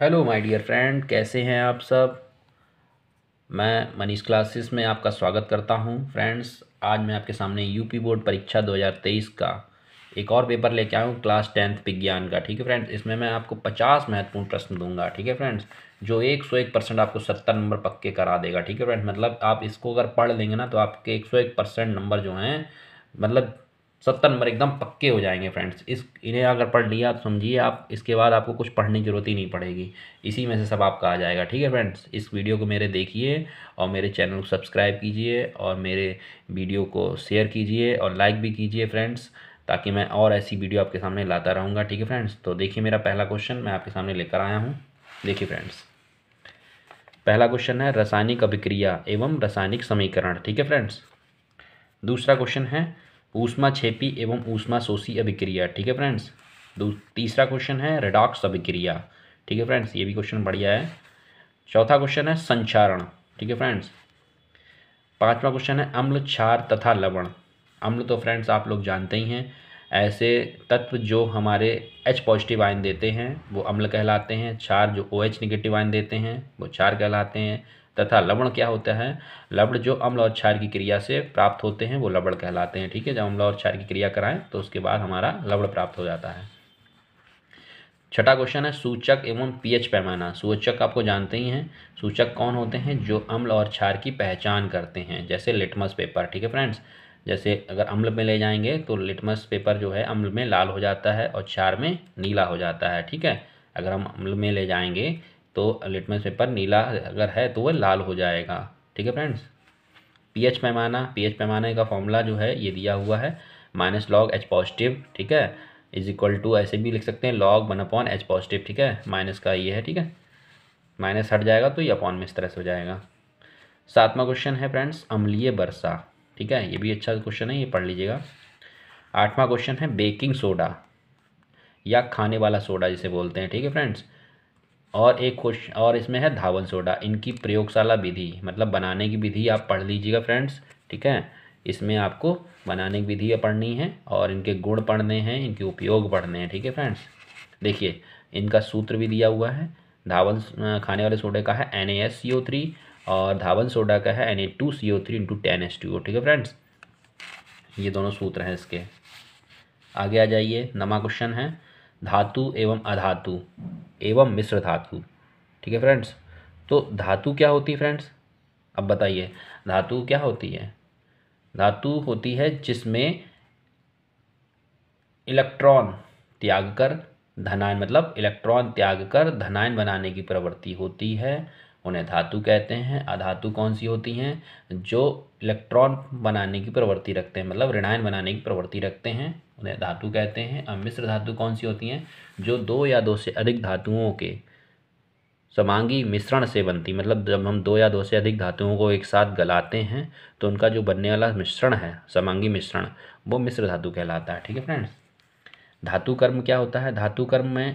hello my dear friend कैसे हैं आप सब मैं मनीष क्लासेस में आपका स्वागत करता हूं फ्रेंड्स आज मैं आपके सामने यूपी बोर्ड परीक्षा 2023 का एक और पेपर लेके आया हूं क्लास टेंथ विज्ञान का ठीक है फ्रेंड्स इसमें मैं आपको 50 महत्वपूर्ण प्रश्न दूंगा ठीक है फ्रेंड्स जो एक सौ एक परसेंट आपको सत्तर नंबर पक्के करा देगा ठीक है फ्रेंड्स मतलब आप इसको अगर पढ़ लेंगे ना तो आपके एक सौ एक परसेंट नंबर जो हैं मतलब सत्तर नंबर एकदम पक्के हो जाएंगे फ्रेंड्स इस इन्हें अगर पढ़ लिया तो समझिए आप इसके बाद आपको कुछ पढ़ने की ज़रूरत ही नहीं पड़ेगी इसी में से सब आपका आ जाएगा ठीक है फ्रेंड्स इस वीडियो को मेरे देखिए और मेरे चैनल को सब्सक्राइब कीजिए और मेरे वीडियो को शेयर कीजिए और लाइक भी कीजिए फ्रेंड्स ताकि मैं और ऐसी वीडियो आपके सामने लाता रहूँगा ठीक है फ्रेंड्स तो देखिए मेरा पहला क्वेश्चन मैं आपके सामने लेकर आया हूँ देखिए फ्रेंड्स पहला क्वेश्चन है रासायनिक अभिक्रिया एवं रासायनिक समीकरण ठीक है फ्रेंड्स दूसरा क्वेश्चन है ऊष्मा छेपी एवं ऊष्मा शोषी अभिक्रिया ठीक है फ्रेंड्स तीसरा क्वेश्चन है रेडॉक्स अभिक्रिया ठीक है फ्रेंड्स ये भी क्वेश्चन बढ़िया है चौथा क्वेश्चन है संचारण ठीक है फ्रेंड्स पांचवा क्वेश्चन है अम्ल क्षार तथा लवण अम्ल तो फ्रेंड्स आप लोग जानते ही हैं ऐसे तत्व जो हमारे एच पॉजिटिव आयन देते हैं वो अम्ल कहलाते हैं क्षार जो ओ एच निगेटिव आयन देते हैं वो क्षार कहलाते हैं तथा लवण क्या होता है लवण जो अम्ल और क्षार की क्रिया से प्राप्त होते हैं वो लवण कहलाते हैं ठीक है जब अम्ल और क्षार की क्रिया कराएं तो उसके बाद हमारा लवण प्राप्त हो जाता है छठा क्वेश्चन है सूचक एवं पीएच पैमाना सूचक आपको जानते ही हैं सूचक कौन होते हैं जो अम्ल और क्षार की पहचान करते हैं जैसे लिटमस पेपर ठीक है फ्रेंड्स जैसे अगर अम्ल में ले जाएंगे तो लिटमस पेपर जो है अम्ल में लाल हो जाता है और क्षार में नीला हो जाता है ठीक है अगर हम अम्ल में ले जाएंगे तो लिटमस पेपर नीला अगर है तो वह लाल हो जाएगा ठीक है फ्रेंड्स पीएच पैमाना पीएच पैमाने का फॉर्मूला जो है ये दिया हुआ है माइनस लॉग एच पॉजिटिव ठीक है इज इक्वल टू ऐसे भी लिख सकते हैं log one upon H positive ठीक है माइनस का ये है ठीक है माइनस हट जाएगा तो ये अपॉन में इस तरह से हो जाएगा सातवां क्वेश्चन है फ्रेंड्स अम्लीय बरसा ठीक है ये भी अच्छा क्वेश्चन है ये पढ़ लीजिएगा आठवां क्वेश्चन है बेकिंग सोडा या खाने वाला सोडा जिसे बोलते हैं ठीक है फ्रेंड्स और एक क्वेश्चन और इसमें है धावन सोडा इनकी प्रयोगशाला विधि मतलब बनाने की विधि आप पढ़ लीजिएगा फ्रेंड्स ठीक है इसमें आपको बनाने की विधि पढ़नी है और इनके गुण पढ़ने हैं इनके उपयोग पढ़ने हैं ठीक है फ्रेंड्स देखिए इनका सूत्र भी दिया हुआ है धावन खाने वाले सोडे का है N A S C O three और धावन सोडा का है N A two C O three into ten S two O ठीक है फ्रेंड्स ये दोनों सूत्र हैं इसके आगे आ जाइए नमा क्वेश्चन है धातु एवं अधातु एवं मिश्र धातु ठीक है फ्रेंड्स तो धातु क्या होती है फ्रेंड्स अब बताइए धातु क्या होती है धातु होती है जिसमें इलेक्ट्रॉन त्याग कर धनायन मतलब इलेक्ट्रॉन त्याग कर धनायन बनाने की प्रवृत्ति होती है उन्हें धातु कहते हैं अधातु कौन सी होती हैं जो इलेक्ट्रॉन बनाने की प्रवृत्ति रखते हैं मतलब ऋणायन बनाने की प्रवृत्ति रखते हैं उन्हें धातु कहते हैं अब मिश्र धातु कौन सी होती हैं जो दो या दो से अधिक धातुओं के समांगी मिश्रण से बनती मतलब जब हम दो या दो से अधिक धातुओं को एक साथ गलाते हैं तो उनका जो बनने वाला मिश्रण है समांगी मिश्रण वो मिश्र धातु कहलाता है ठीक है फ्रेंड्स धातु कर्म क्या होता है धातु कर्म में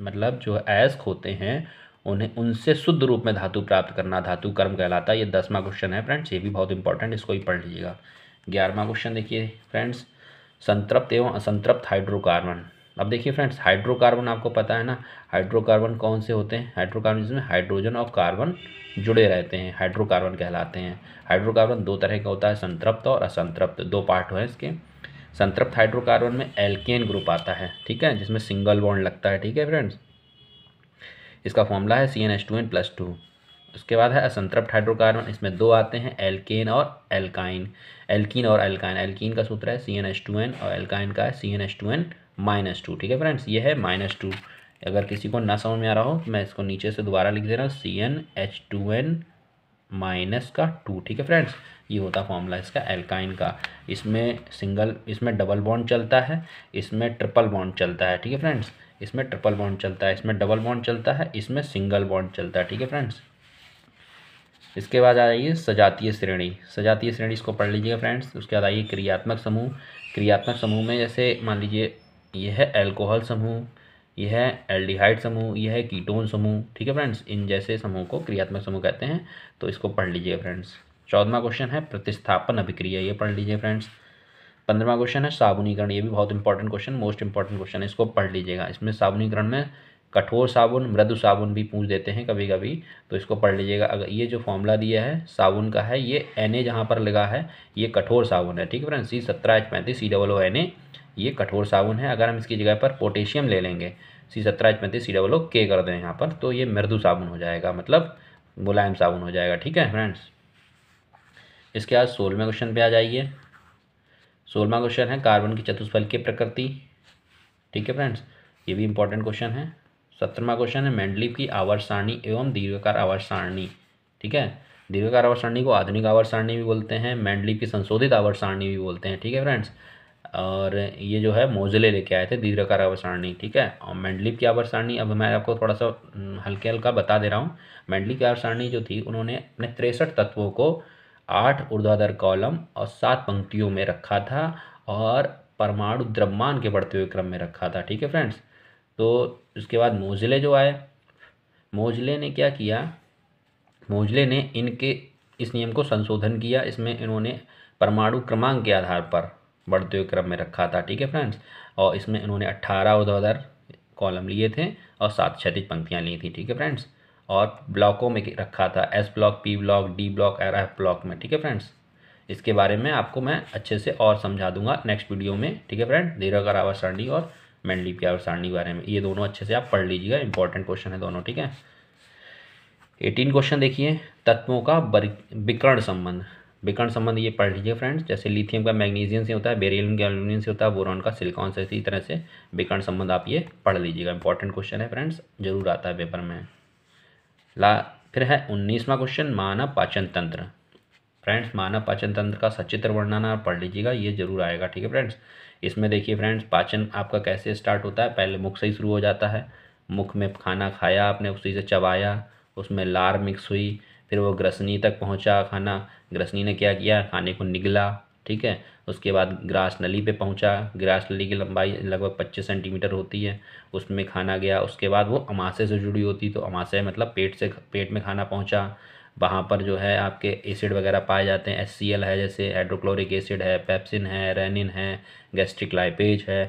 मतलब जो अयस्क होते हैं उन्हें उनसे शुद्ध रूप में धातु प्राप्त करना धातु कर्म कहलाता है ये दसवां क्वेश्चन है फ्रेंड्स ये भी बहुत इंपॉर्टेंट इसको ही पढ़ लीजिएगा ग्यारहवा क्वेश्चन देखिए फ्रेंड्स संतृप्त एवं असंतृप्त हाइड्रोकार्बन अब देखिए फ्रेंड्स हाइड्रोकार्बन आपको पता है ना हाइड्रोकार्बन कौन से होते हैं हाइड्रोकार्बन जिसमें हाइड्रोजन और कार्बन जुड़े रहते हैं हाइड्रोकार्बन कहलाते हैं हाइड्रोकार्बन दो तरह का होता है संतृप्त और असंतृप्त दो पार्ट हैं इसके संतृप्त हाइड्रोकार्बन में एल्केन ग्रुप आता है ठीक है जिसमें सिंगल बॉन्ड लगता है ठीक है फ्रेंड्स इसका फॉर्मूला है C N H two N plus two उसके बाद है असंतृप्त हाइड्रोकार्बन इसमें दो आते हैं एल्केन और एल्काइन एल्किन और एल्काइन एल्किन का सूत्र है C N H two N और एल्काइन का है C N H two N minus two ठीक है फ्रेंड्स ये है माइनस टू अगर किसी को ना समझ में आ रहा हो तो मैं इसको नीचे से दोबारा लिख दे रहा हूँ C N H two N minus का टू ठीक है फ्रेंड्स ये होता फॉर्मूला इसका एल्काइन का इसमें सिंगल इसमें डबल बॉन्ड चलता है इसमें ट्रिपल बॉन्ड चलता है ठीक है फ्रेंड्स इसमें ट्रिपल बॉन्ड चलता है इसमें डबल बॉन्ड चलता है इसमें सिंगल बॉन्ड चलता है ठीक है फ्रेंड्स इसके बाद आ जाइए सजातीय श्रेणी सजातीय श्रेणी इसको पढ़ लीजिएगा फ्रेंड्स उसके बाद आइए क्रियात्मक समूह क्रियात्मक समूह में जैसे मान लीजिए यह है एल्कोहल समूह यह है एल्डिहाइड समूह यह है कीटोन समूह ठीक है फ्रेंड्स इन जैसे समूह को क्रियात्मक समूह कहते हैं तो इसको पढ़ लीजिए फ्रेंड्स चौदवा क्वेश्चन है प्रतिस्थापन अभिक्रिया ये पढ़ लीजिए फ्रेंड्स पंद्रवा क्वेश्चन है साबुनीकरण ये भी बहुत important question most important question है इसको पढ़ लीजिएगा इसमें साबुनीकरण में कठोर साबुन मृदु साबुन भी पूछ देते हैं कभी कभी तो इसको पढ़ लीजिएगा अगर ये जो फॉर्मूला दिया है साबुन का है ये एन ए जहाँ पर लगा है ये कठोर साबुन है ठीक है फ्रेंड्स सी सत्रह एच पैंतीस C double O N A ये कठोर साबुन है अगर हम इसकी जगह पर पोटेशियम ले लेंगे सी सत्रह एच पैंतीस सी डबल ओ के कर दें यहाँ पर तो ये मृदु साबुन हो जाएगा मतलब मुलायम साबुन हो जाएगा ठीक है फ्रेंड्स इसके बाद सोलहवें क्वेश्चन पे आ जाइए सोलवा क्वेश्चन है कार्बन की चतुष्फल की प्रकृति ठीक है फ्रेंड्स ये भी इंपॉर्टेंट क्वेश्चन है सत्रहवा क्वेश्चन है मैंडलिप की आवर्त सारणी एवं दीर्घकार आवर्त सारणी ठीक है दीर्घकार आवर्त सारणी को आधुनिक आवर्त सारणी भी बोलते हैं मैंडलिप की संशोधित आवर्त सारणी भी बोलते हैं ठीक है फ्रेंड्स और ये जो है मोजले लेके आए थे दीर्घकार आवर्त सारणी ठीक है और मैंडलिप की आवर्त सारणी अब मैं आपको थोड़ा सा हम्म, हल्के हल्का बता दे रहा हूँ मैंडलिप की आवर्त सारणी जो थी उन्होंने अपने तिरसठ तत्वों को आठ ऊर्ध्वाधर कॉलम और सात पंक्तियों में रखा था और परमाणु द्रव्यमान के बढ़ते हुए क्रम में रखा था ठीक है फ्रेंड्स तो उसके बाद मोजले जो आए मोजले ने क्या किया मोजले ने इनके इस नियम को संशोधन किया इसमें इन्होंने परमाणु क्रमांक के आधार पर बढ़ते हुए क्रम में रखा था ठीक है फ्रेंड्स और इसमें इन्होंने अट्ठारह ऊर्ध्वाधर कॉलम लिए थे और सात क्षतिज पंक्तियाँ ली थी ठीक है फ्रेंड्स और ब्लॉकों में रखा था S block P block D block और एफ ब्लॉक में ठीक है फ्रेंड्स इसके बारे में आपको मैं अच्छे से और समझा दूंगा नेक्स्ट वीडियो में ठीक है फ्रेंड दीर्घ आवर सारणी और मैंडली की आवर सारणी के बारे में ये दोनों अच्छे से आप पढ़ लीजिएगा इंपॉर्टेंट क्वेश्चन है दोनों ठीक है एटीन क्वेश्चन देखिए तत्वों का विकर्ण संबंध विकर्ण संबंध ये पढ़ लीजिए फ्रेंड्स जैसे लिथियम का मैग्नीशियम से होता है बेरियम का एल्यूमिनियम से होता है बोरॉन का सिलिकॉन से इसी तरह से विकर्ण संबंध आप ये पढ़ लीजिएगा इंपॉर्टेंट क्वेश्चन है फ्रेंड्स जरूर आता है पेपर में ला फिर है उन्नीसवा क्वेश्चन मानव पाचन तंत्र फ्रेंड्स मानव पाचन तंत्र का सचित्र वर्णन आप पढ़ लीजिएगा ये जरूर आएगा ठीक है फ्रेंड्स इसमें देखिए फ्रेंड्स पाचन आपका कैसे स्टार्ट होता है पहले मुख से ही शुरू हो जाता है मुख में खाना खाया आपने उसी से चबाया उसमें लार मिक्स हुई फिर वो ग्रसनी तक पहुंचा खाना ग्रसनी ने क्या किया खाने को निगला ठीक है उसके बाद ग्रास नली पे पहुंचा ग्रास नली की लंबाई लगभग पच्चीस सेंटीमीटर होती है उसमें खाना गया उसके बाद वो अमाशे से जुड़ी होती तो अमाशे मतलब पेट से पेट में खाना पहुंचा वहाँ पर जो है आपके एसिड वगैरह पाए जाते हैं एस है जैसे हाइड्रोक्लोरिक एसिड है पैप्सिन है रेनिन है गैस्ट्रिक लाइपेज है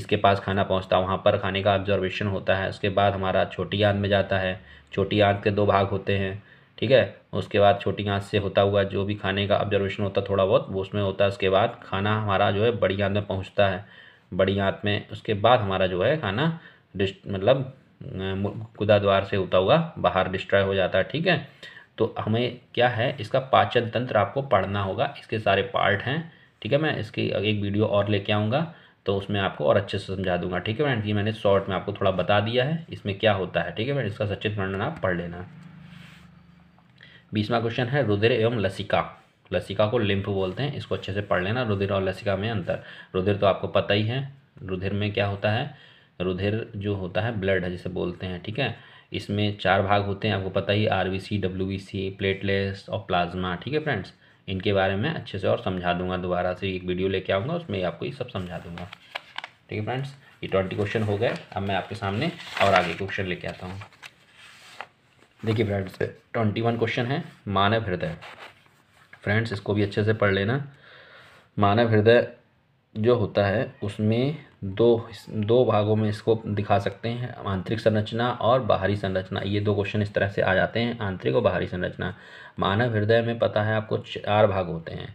इसके पास खाना पहुंचता है वहाँ पर खाने का ऑब्जर्वेशन होता है उसके बाद हमारा छोटी आंत में जाता है छोटी आंत के दो भाग होते हैं ठीक है उसके बाद छोटी आँच से होता हुआ जो भी खाने का ऑब्जर्वेशन होता थोड़ा बहुत वो उसमें होता है उसके बाद खाना हमारा जो है बड़ी आँत में पहुँचता है बड़ी आँत में उसके बाद हमारा जो है खाना डिस्ट मतलब गुदा द्वार से होता हुआ बाहर डिस्ट्रॉय हो जाता है ठीक है तो हमें क्या है इसका पाचन तंत्र आपको पढ़ना होगा इसके सारे पार्ट हैं ठीक है मैं इसकी एक वीडियो और लेके आऊँगा तो उसमें आपको और अच्छे से समझा दूंगा ठीक है फ्रेंड ये मैंने शॉर्ट में आपको थोड़ा बता दिया है इसमें क्या होता है ठीक है फ्रेंड इसका सचित वर्णन आप पढ़ लेना बीसवा क्वेश्चन है रुधिर एवं लसिका लसिका को लिम्फ बोलते हैं इसको अच्छे से पढ़ लेना रुधिर और लसिका में अंतर रुधिर तो आपको पता ही है रुधिर में क्या होता है रुधिर जो होता है ब्लड है जिसे बोलते हैं ठीक है इसमें चार भाग होते हैं आपको पता ही R B C W B C platelets और प्लाज्मा ठीक है फ्रेंड्स इनके बारे में अच्छे से और समझा दूंगा दोबारा से एक वीडियो लेके आऊँगा उसमें आपको ये सब समझा दूंगा ठीक है फ्रेंड्स ये ट्वेंटी क्वेश्चन हो गए अब मैं आपके सामने और आगे क्वेश्चन लेके आता हूँ देखिए फ्रेंड्स ट्वेंटी वन क्वेश्चन है मानव हृदय फ्रेंड्स इसको भी अच्छे से पढ़ लेना मानव हृदय जो होता है उसमें दो दो भागों में इसको दिखा सकते हैं आंतरिक संरचना और बाहरी संरचना ये दो क्वेश्चन इस तरह से आ जाते हैं आंतरिक और बाहरी संरचना मानव हृदय में पता है आपको चार भाग होते हैं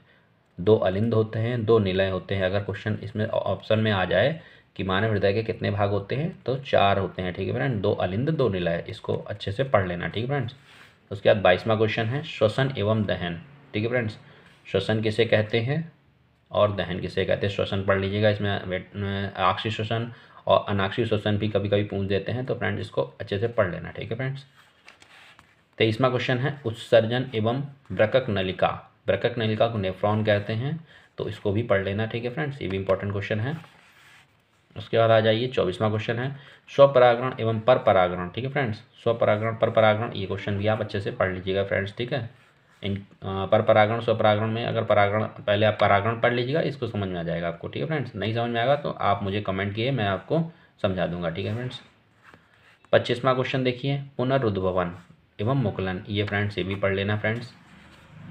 दो अलिंद होते हैं दो निलय होते हैं अगर क्वेश्चन इसमें ऑप्शन में आ जाए कि मानव हृदय के कितने भाग होते हैं तो चार होते हैं ठीक है फ्रेंड दो अलिंद दो निलय इसको अच्छे से पढ़ लेना ठीक है फ्रेंड्स तो उसके बाद बाईसवा क्वेश्चन है श्वसन एवं दहन ठीक है फ्रेंड्स श्वसन किसे कहते हैं और दहन किसे कहते हैं श्वसन पढ़ लीजिएगा इसमें आक्षी श्वसन और अनाक्षी श्वसन भी कभी कभी पूछ देते हैं तो फ्रेंड्स इसको अच्छे से पढ़ लेना ठीक है फ्रेंड्स तेईसवा क्वेश्चन है उत्सर्जन एवं ब्रकक नलिका ब्रकक नलिका को नेफ्रॉन कहते हैं तो इसको भी पढ़ लेना ठीक है फ्रेंड्स ये भी इंपॉर्टेंट क्वेश्चन है उसके बाद आ जाइए चौबीसवा क्वेश्चन है परागरण एवं पर परागरण ठीक है फ्रेंड्स परागरण पर परागण ये क्वेश्चन भी आप अच्छे से पढ़ लीजिएगा फ्रेंड्स ठीक है इन पर स्व परागरण में अगर परागरण पहले आप परागरण पढ़ लीजिएगा इसको समझ में आ जाएगा आपको ठीक है फ्रेंड्स नहीं समझ में आएगा तो आप मुझे कमेंट किए मैं आपको समझा दूंगा ठीक है फ्रेंड्स पच्चीसवां क्वेश्चन देखिए पुनरुद्भवन एवं मुकलन ये फ्रेंड्स ये भी पढ़ लेना फ्रेंड्स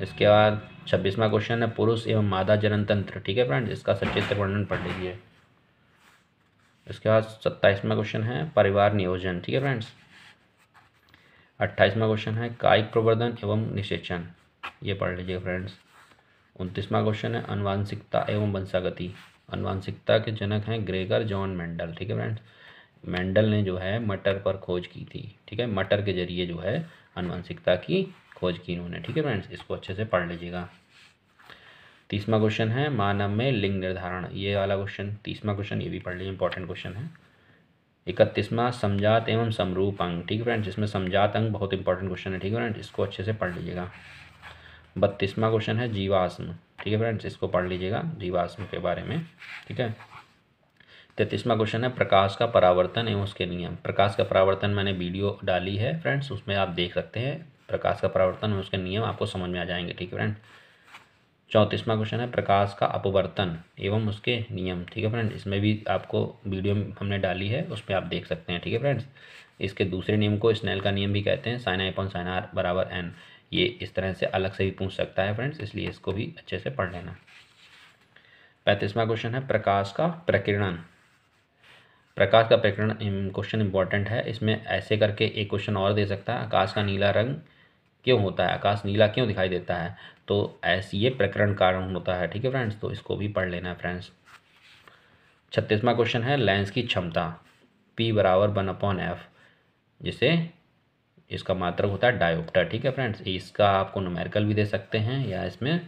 इसके बाद छब्बीसवां क्वेश्चन है पुरुष एवं मादा जनन तंत्र ठीक है फ्रेंड्स इसका सचित्र वर्णन पढ़ लीजिए इसके बाद सत्ताईसवा क्वेश्चन है परिवार नियोजन ठीक है फ्रेंड्स अट्ठाईसवा क्वेश्चन है कायिक प्रवर्धन एवं निषेचन ये पढ़ लीजिएगा फ्रेंड्स उनतीसवा क्वेश्चन है अनुवांशिकता एवं वंशागति अनुवांशिकता के जनक हैं ग्रेगर जॉन मेंडल ठीक है फ्रेंड्स मेंडल ने जो है मटर पर खोज की थी ठीक है मटर के जरिए जो है अनुवांशिकता की खोज की इन्होंने ठीक है फ्रेंड्स इसको अच्छे से पढ़ लीजिएगा तीसवा क्वेश्चन है मानव में लिंग निर्धारण ये वाला क्वेश्चन तीसवा क्वेश्चन ये भी पढ़ लीजिए इंपॉर्टेंट क्वेश्चन है इकतीसवा समझात एवं समरूप अंग ठीक है फ्रेंड्स इसमें समझात अंग बहुत इंपॉर्टेंट क्वेश्चन है ठीक है फ्रेंड्स इसको अच्छे से पढ़ लीजिएगा बत्तीसवा क्वेश्चन है जीवाश्म ठीक है फ्रेंड्स इसको पढ़ लीजिएगा जीवाश्म के बारे में ठीक है तैतीसवा क्वेश्चन है प्रकाश का परावर्तन एवं उसके नियम प्रकाश का परावर्तन मैंने वीडियो डाली है फ्रेंड्स उसमें आप देख सकते हैं प्रकाश का परावर्तन एवं उसके नियम आपको समझ में आ जाएंगे ठीक है फ्रेंड्स चौंतीसवा क्वेश्चन है प्रकाश का अपवर्तन एवं उसके नियम ठीक है फ्रेंड इसमें भी आपको वीडियो हमने डाली है उस पर आप देख सकते हैं ठीक है फ्रेंड्स इसके दूसरे नियम को स्नेल का नियम भी कहते हैं sine I upon sine R बराबर एन ये इस तरह से अलग से भी पूछ सकता है फ्रेंड्स इसलिए इसको भी अच्छे से पढ़ लेना पैंतीसवा क्वेश्चन है प्रकाश का प्रकीर्णन प्रकाश का प्रकरण क्वेश्चन इंपॉर्टेंट है इसमें ऐसे करके एक क्वेश्चन और दे सकता है आकाश का नीला रंग क्यों होता है आकाश नीला क्यों दिखाई देता है तो ऐसे ये प्रकरण कारण होता है ठीक है फ्रेंड्स तो इसको भी पढ़ लेना है फ्रेंड्स छत्तीसवा क्वेश्चन है लेंस की क्षमता पी बराबर वन अपॉन एफ जिसे इसका मात्रक होता है डायोप्टर ठीक है फ्रेंड्स इसका आपको नोमेरिकल भी दे सकते हैं या इसमें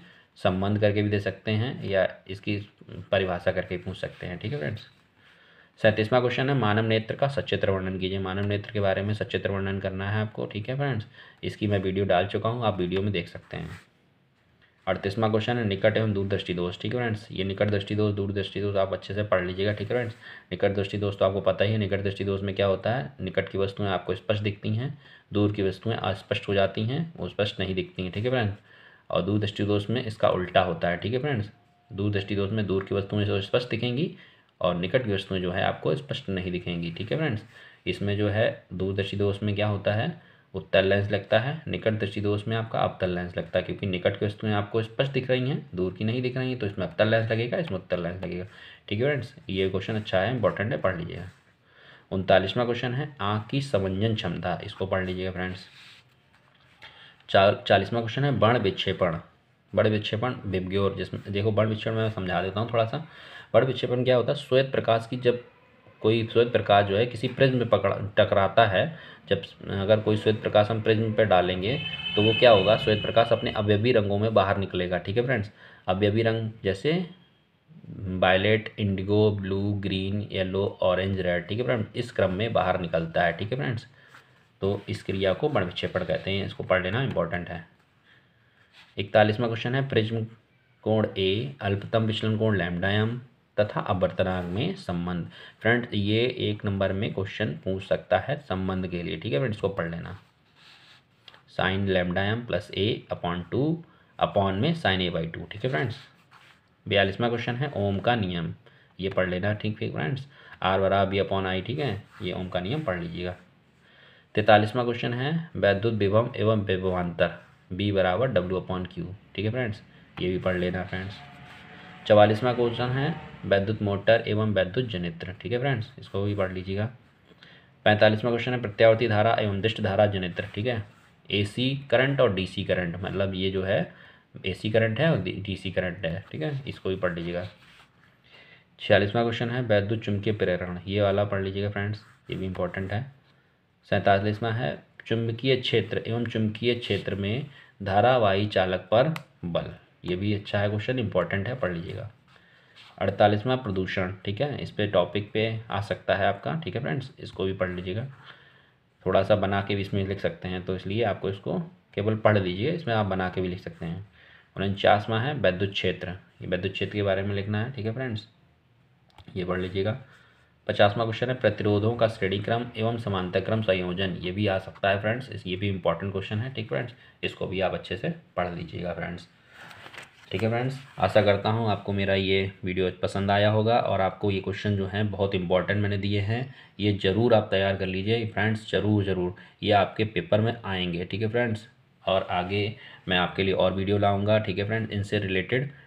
संबंध करके भी दे सकते हैं या इसकी परिभाषा करके पूछ सकते हैं ठीक है फ्रेंड्स सैंतीसवां क्वेश्चन है मानव नेत्र का सचित्र वर्णन कीजिए मानव नेत्र के बारे में सचित्र वर्णन करना है आपको ठीक है फ्रेंड्स इसकी मैं वीडियो डाल चुका हूँ आप वीडियो में देख सकते हैं अड़तीसवां क्वेश्चन है निकट एवं दूरदृष्टि दोष ठीक है फ्रेंड्स ये निकट दृष्टि दोष दूरदृष्टि दोष आप अच्छे से पढ़ लीजिएगा ठीक है फ्रेंड्स निकट दृष्टि दोष तो आपको पता ही है निकट दृष्टि दोष में क्या होता है निकट की वस्तुएं आपको स्पष्ट दिखती हैं दूर की वस्तुएं अस्पष्ट हो जाती हैं वो स्पष्ट नहीं दिखती हैं ठीक है फ्रेंड्स और दूरदृष्टि दोष में इसका उल्टा होता है ठीक है फ्रेंड्स दूरदृष्टि दोष में दूर की वस्तुएं स्पष्ट दिखेंगी और निकट वस्तुएँ जो है आपको स्पष्ट नहीं दिखेंगी ठीक है फ्रेंड्स इसमें जो है दूरदर्शी दोष में क्या होता है उत्तर लेंस लगता है निकट दृष्टि दोष में आपका अवतल लेंस लगता है क्योंकि निकट की वस्तुएं आपको स्पष्ट दिख रही हैं दूर की नहीं दिख रही हैं तो इसमें अवतल लेंस लगेगा इसमें उत्तर लेंस लगेगा ठीक है फ्रेंड्स ये क्वेश्चन अच्छा है इंपॉर्टेंट है पढ़ लीजिएगा उनतालीसवा क्वेश्चन है आँख की समंजन क्षमता इसको पढ़ लीजिएगा फ्रेंड्स चा क्वेश्चन है वर्ण विक्षेपण बड़ विक्षेपण विभ्योर जिसमें देखो बड़ विक्षेपण मैं समझा देता हूँ थोड़ा सा बड़ विक्षेपण क्या होता है श्वेत प्रकाश की जब कोई श्वेत प्रकाश जो है किसी प्रिज्म में पकड़ा टकराता है जब अगर कोई श्वेत प्रकाश हम प्रिज्म पर डालेंगे तो वो क्या होगा श्वेत प्रकाश अपने अव्यवी रंगों में बाहर निकलेगा ठीक है फ्रेंड्स अव्यवी रंग जैसे violet indigo blue green yellow orange red ठीक है फ्रेंड्स इस क्रम में बाहर निकलता है ठीक है फ्रेंड्स तो इस क्रिया को बड़ विक्षेपण कहते हैं इसको पढ़ लेना इंपॉर्टेंट है इकतालीसवां क्वेश्चन है प्रिज्म कोण ए अल्पतम विचलन कोण लैमडायम तथा अबर्तनाग में संबंध फ्रेंड ये एक नंबर में क्वेश्चन पूछ सकता है संबंध के लिए ठीक है फ्रेंड इसको पढ़ लेना साइन लेमडायम plus A upon two upon में साइन ए बाई टू ठीक है फ्रेंड्स बयालीसवा क्वेश्चन है ओम का नियम ये पढ़ लेना ठीक है फ्रेंड्स आर वरा बी अपॉन आई ठीक है ये ओम का नियम पढ़ लीजिएगा तैतालीसवा क्वेश्चन है वैद्युत विभम एवं विभवान्तर बी बराबर डब्ल्यू अपॉन क्यू ठीक है फ्रेंड्स ये भी पढ़ लेना फ्रेंड्स चवालीसवा क्वेश्चन है वैद्युत मोटर एवं वैद्युत जनित्र ठीक है फ्रेंड्स इसको भी पढ़ लीजिएगा पैंतालीसवा क्वेश्चन है प्रत्यावर्ती धारा एवं दिष्ट धारा जनित्र ठीक है एसी करंट और डीसी करंट मतलब ये जो है एसी करंट है और डीसी करंट है ठीक है इसको भी पढ़ लीजिएगा छियालीसवा क्वेश्चन है वैद्युत चुंबकीय प्रेरण ये वाला पढ़ लीजिएगा फ्रेंड्स ये भी इंपॉर्टेंट है सैंतालीसवा है चुंबकीय क्षेत्र एवं चुंबकीय क्षेत्र में धारावाही चालक पर बल ये भी अच्छा है क्वेश्चन इंपॉर्टेंट है पढ़ लीजिएगा अड़तालीसवा प्रदूषण ठीक है इस पर टॉपिक पे आ सकता है आपका ठीक है फ्रेंड्स इसको भी पढ़ लीजिएगा थोड़ा सा बना के भी इसमें लिख सकते हैं तो इसलिए आपको इसको केवल पढ़ लीजिए इसमें आप बना के भी लिख सकते हैं उनचासवा है वैद्युत क्षेत्र ये वैद्युत क्षेत्र के बारे में लिखना है ठीक है फ्रेंड्स ये पढ़ लीजिएगा पचासवा क्वेश्चन है प्रतिरोधों का श्रेणी क्रम एवं समांतर क्रम संयोजन ये भी आ सकता है फ्रेंड्स ये भी इंपॉर्टेंट क्वेश्चन है ठीक फ्रेंड्स इसको भी आप अच्छे से पढ़ लीजिएगा फ्रेंड्स ठीक है फ्रेंड्स आशा करता हूँ आपको मेरा ये वीडियो पसंद आया होगा और आपको ये क्वेश्चन जो हैं बहुत इंपॉर्टेंट मैंने दिए हैं ये ज़रूर आप तैयार कर लीजिए फ्रेंड्स ज़रूर ज़रूर ये आपके पेपर में आएंगे ठीक है फ्रेंड्स और आगे मैं आपके लिए और वीडियो लाऊंगा ठीक है फ्रेंड्स इनसे रिलेटेड